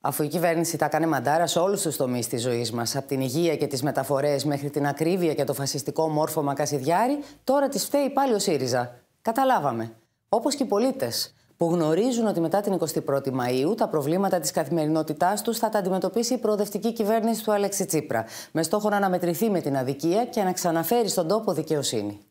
Αφού η κυβέρνηση τα κάνει μαντάρα σε όλους τους τομείς της ζωής μας, από την υγεία και τις μεταφορές μέχρι την ακρίβεια και το φασιστικό μόρφωμα Κασιδιάρη, τώρα τη φταίει πάλι ο ΣΥΡΙΖΑ. Καταλάβαμε. Όπως και οι πολίτες, που γνωρίζουν ότι μετά την 21η Μαου τα προβλήματα της καθημερινότητάς τους θα τα αντιμετωπίσει η προοδευτική κυβέρνηση του Αλέξη Τσίπρα, με στόχο να αναμετρηθεί με την αδικία και να ξαναφέρει στον τόπο δικαιοσύνη.